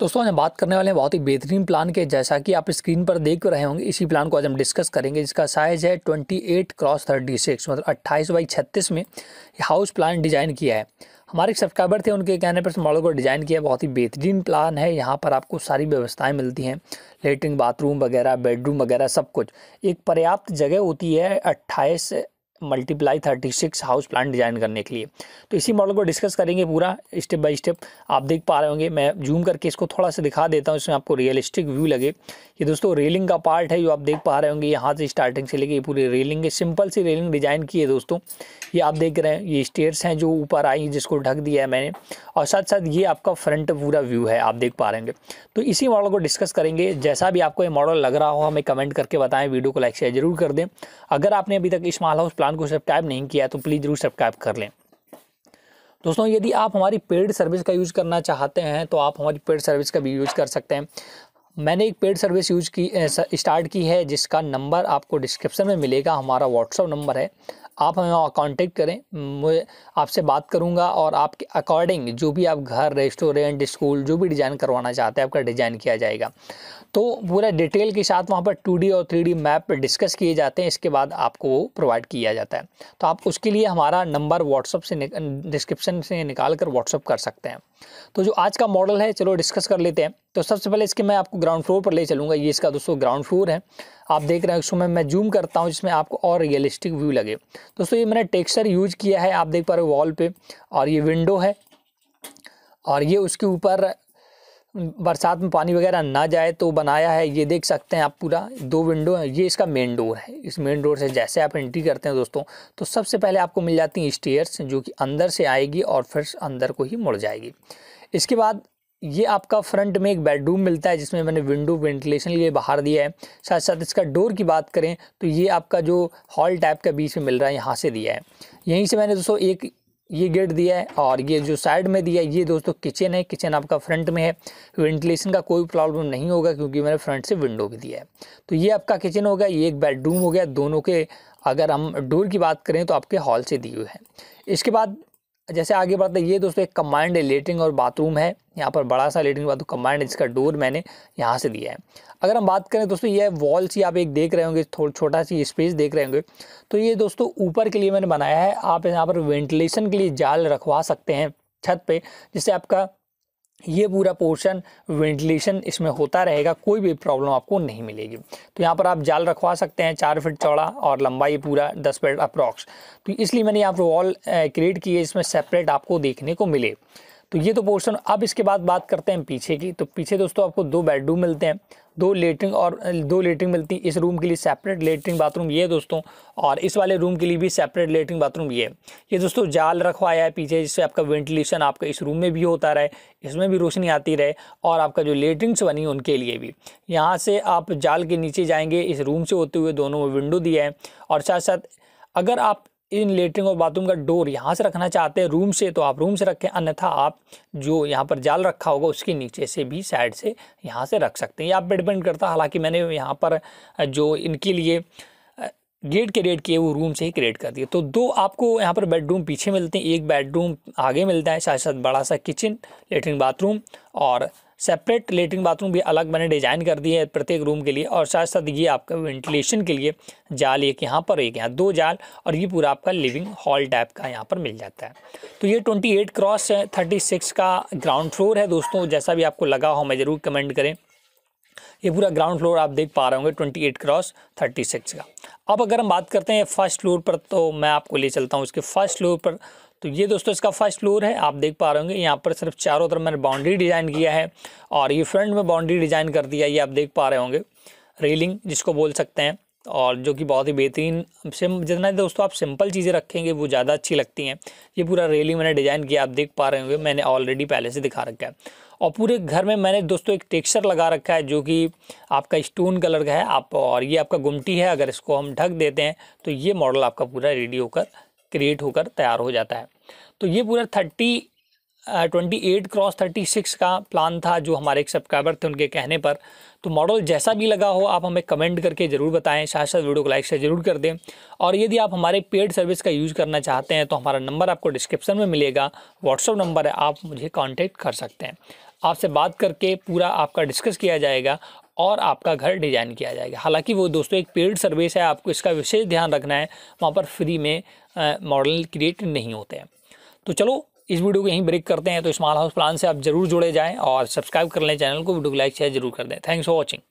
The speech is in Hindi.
दोस्तों आज हम बात करने वाले हैं बहुत ही बेहतरीन प्लान के जैसा कि आप स्क्रीन पर देख रहे होंगे इसी प्लान को आज हम डिस्कस करेंगे जिसका साइज़ है 28 क्रॉस 36 मतलब अट्ठाईस बाई छत्तीस में हाउस प्लान डिज़ाइन किया है हमारे एक सब्सक्राइबर थे उनके कहने पर इस मॉडल को डिज़ाइन किया बहुत ही बेहतरीन प्लान है यहाँ पर आपको सारी व्यवस्थाएँ मिलती हैं लेटरिन बाथरूम वगैरह बेडरूम वगैरह सब कुछ एक पर्याप्त जगह होती है अट्ठाईस multiply thirty six house plan design करने के लिए तो इसी मॉडल को डिस्कस करेंगे पूरा स्टेप बाय स्टेप आप देख पा रहे होंगे मैं जूम करके इसको थोड़ा सा दिखा देता हूँ इसमें आपको रियलिस्टिक व्यू लगे ये दोस्तों रेलिंग का पार्ट है जो आप देख पा रहे होंगे यहाँ से स्टार्टिंग से लेके ये पूरी रेलिंग है सिंपल सी रेलिंग डिज़ाइन की है दोस्तों ये आप देख रहे हैं ये स्टेयर्स हैं जो ऊपर आई जिसको ढक दिया है मैंने और साथ साथ ये आपका फ्रंट पूरा व्यू है आप देख पा रहे होंगे तो इसी मॉडल को डिस्कस करेंगे जैसा भी आपको ये मॉडल लग रहा हो हमें कमेंट करके बताएं वीडियो को लाइक शेयर जरूर कर दें अगर आपने अभी तक इस माल हाउस प्लान चैनल को सब्सक्राइब नहीं किया तो प्लीज़ ज़रूर सब्सक्राइब कर लें दोस्तों यदि आप हमारी पेड सर्विस का यूज़ करना चाहते हैं तो आप हमारी पेड सर्विस का भी यूज़ कर सकते हैं मैंने एक पेड सर्विस यूज की स्टार्ट की है जिसका नंबर आपको डिस्क्रिप्शन में मिलेगा हमारा व्हाट्सअप नंबर है आप हमें कांटेक्ट करें मैं आपसे बात करूंगा और आपके अकॉर्डिंग जो भी आप घर रेस्टोरेंट स्कूल जो भी डिज़ाइन करवाना चाहते हैं आपका डिज़ाइन किया जाएगा तो पूरा डिटेल के साथ वहाँ पर टू और थ्री मैप डिस्कस किए जाते हैं इसके बाद आपको वो प्रोवाइड किया जाता है तो आप उसके लिए हमारा नंबर व्हाट्सअप से डिस्क्रिप्शन से निकाल कर व्हाट्सअप कर सकते हैं तो जो आज का मॉडल है चलो डिस्कस कर लेते हैं तो सबसे पहले इसके मैं आपको ग्राउंड फ्लोर पर ले चलूँगा ये इसका दोस्तों ग्राउंड फ्लोर है आप देख रहे हैं उसमें मैं जूम करता हूँ जिसमें आपको और रियलिस्टिक व्यू लगे दोस्तों ये मैंने टेक्सचर यूज किया है आप देख पा रहे हो वॉल पे और ये विंडो है और ये उसके ऊपर बरसात में पानी वगैरह ना जाए तो बनाया है ये देख सकते हैं आप पूरा दो विंडो है ये इसका मेन डोर है इस मेन डोर से जैसे आप एंट्री करते हैं दोस्तों तो सबसे पहले आपको मिल जाती हैं स्टेयर्स जो कि अंदर से आएगी और फिर अंदर को ही मुड़ जाएगी इसके बाद ये आपका फ्रंट में एक बेडरूम मिलता है जिसमें मैंने विंडो वेंटिलेशन लिए बाहर दिया है साथ साथ इसका डोर की बात करें तो ये आपका जो हॉल टाइप का बीच में मिल रहा है यहाँ से दिया है यहीं से मैंने दोस्तों एक ये गेट दिया है और ये जो साइड में दिया है ये दोस्तों किचन है किचन आपका फ्रंट में है वेंटिलेशन का कोई प्रॉब्लम नहीं होगा क्योंकि मैंने फ्रंट से विंडो भी दिया है तो ये आपका किचन हो गया ये एक बेडरूम हो गया दोनों के अगर हम डोर की बात करें तो आपके हॉल से दिए हुए हैं इसके बाद जैसे आगे बढ़ते ये दोस्तों एक कम्बाइंड लेटरिन और बाथरूम है यहाँ पर बड़ा सा लेटरिन बाथरूम कम्बाइंड जिसका डोर मैंने यहाँ से दिया है अगर हम बात करें दोस्तों ये वॉल सी आप एक देख रहे होंगे थोड़ा छोटा सी स्पेस देख रहे होंगे तो ये दोस्तों ऊपर के लिए मैंने बनाया है आप यहाँ पर वेंटिलेशन के लिए जाल रखवा सकते हैं छत पे जिससे आपका ये पूरा पोर्शन वेंटिलेशन इसमें होता रहेगा कोई भी प्रॉब्लम आपको नहीं मिलेगी तो यहाँ पर आप जाल रखवा सकते हैं चार फिट चौड़ा और लंबाई पूरा दस फिट अप्रॉक्स तो इसलिए मैंने यहाँ पर वॉल क्रिएट की है इसमें सेपरेट आपको देखने को मिले तो ये तो पोर्शन अब इसके बाद बात करते हैं पीछे की तो पीछे दोस्तों आपको दो बेडरूम मिलते हैं दो लेटरिन और दो लेटरिन मिलती है इस रूम के लिए सेपरेट लेटरिन बाथरूम ये दोस्तों और इस वाले रूम के लिए भी सेपरेट लेटरिन बाथरूम ये ये दोस्तों जाल रखवाया है पीछे जिससे आपका वेंटिलेशन आपका इस रूम में भी होता रहे इसमें भी रोशनी आती रहे और आपका जो लेटरिन बनी है उनके लिए भी यहाँ से आप जाल के नीचे जाएंगे इस रूम से होते हुए दोनों विंडो दिया है और साथ साथ अगर आप इन लेटरिन और बाथरूम का डोर यहाँ से रखना चाहते हैं रूम से तो आप रूम से रखें अन्यथा आप जो यहाँ पर जाल रखा होगा उसके नीचे से भी साइड से यहाँ से रख सकते हैं या आप डिपेंड करता हालांकि मैंने यहाँ पर जो इनके लिए गेट क्रिएट किए वो रूम से ही क्रिएट कर दिए तो दो आपको यहाँ पर बेडरूम पीछे मिलते हैं एक बेडरूम आगे मिलता है साथ साथ बड़ा सा किचन लेटरिन बाथरूम और सेपरेट लेटरिन बाथरूम भी अलग मैंने डिज़ाइन कर दिए हैं प्रत्येक रूम के लिए और साथ साथ ये आपका वेंटिलेशन के लिए जाल एक यहाँ पर एक यहाँ दो जाल और ये पूरा आपका लिविंग हॉल टाइप का यहाँ पर मिल जाता है तो ये ट्वेंटी एट क्रॉस है थर्टी सिक्स का ग्राउंड फ्लोर है दोस्तों जैसा भी आपको लगा हो हमें ज़रूर कमेंट करें ये पूरा ग्राउंड फ्लोर आप देख पा रहे होंगे twenty eight cross thirty six का अब अगर हम बात करते हैं फर्स्ट फ्लोर पर तो मैं आपको ले चलता हूँ उसके फर्स्ट फ्लोर पर तो ये दोस्तों इसका फर्स्ट फ्लोर है आप देख पा रहे होंगे यहाँ पर सिर्फ चारों तरफ मैंने बाउंड्री डिजाइन किया है और ये फ्रंट में बाउंड्री डिजाइन कर दिया ये आप देख पा रहे होंगे रेलिंग जिसको बोल सकते हैं और जो कि बहुत ही बेहतरीन सिम जितना दोस्तों आप सिंपल चीज़ें रखेंगे वो ज़्यादा अच्छी लगती हैं ये पूरा रेलिंग मैंने डिज़ाइन किया आप देख पा रहे होंगे मैंने ऑलरेडी पहले से दिखा रखा है और पूरे घर में मैंने दोस्तों एक टेक्सचर लगा रखा है जो कि आपका स्टोन कलर का है आप और ये आपका गुमटी है अगर इसको हम ढक देते हैं तो ये मॉडल आपका पूरा रेडी होकर क्रिएट होकर तैयार हो जाता है तो ये पूरा thirty twenty eight cross thirty six का प्लान था जो हमारे एक सब्सक्राइबर थे उनके कहने पर तो मॉडल जैसा भी लगा हो आप हमें कमेंट करके ज़रूर बताएं साथ साथ वीडियो को लाइक शेयर ज़रूर कर दें और यदि आप हमारे पेड सर्विस का यूज़ करना चाहते हैं तो हमारा नंबर आपको डिस्क्रिप्शन में मिलेगा व्हाट्सअप नंबर है आप मुझे कॉन्टेक्ट कर सकते हैं आपसे बात करके पूरा आपका डिस्कस किया जाएगा और आपका घर डिजाइन किया जाएगा हालांकि वो दोस्तों एक पेड सर्विस है आपको इसका विशेष ध्यान रखना है वहाँ पर फ्री में मॉडल क्रिएट नहीं होते हैं तो चलो इस वीडियो को यहीं ब्रेक करते हैं तो स्मॉल हाउस प्लान से आप जरूर जुड़े जाएँ और सब्सक्राइब कर लें चैनल को वीडियो को लाइक शेयर जरूर कर दें थैंक्स फॉर वॉचिंग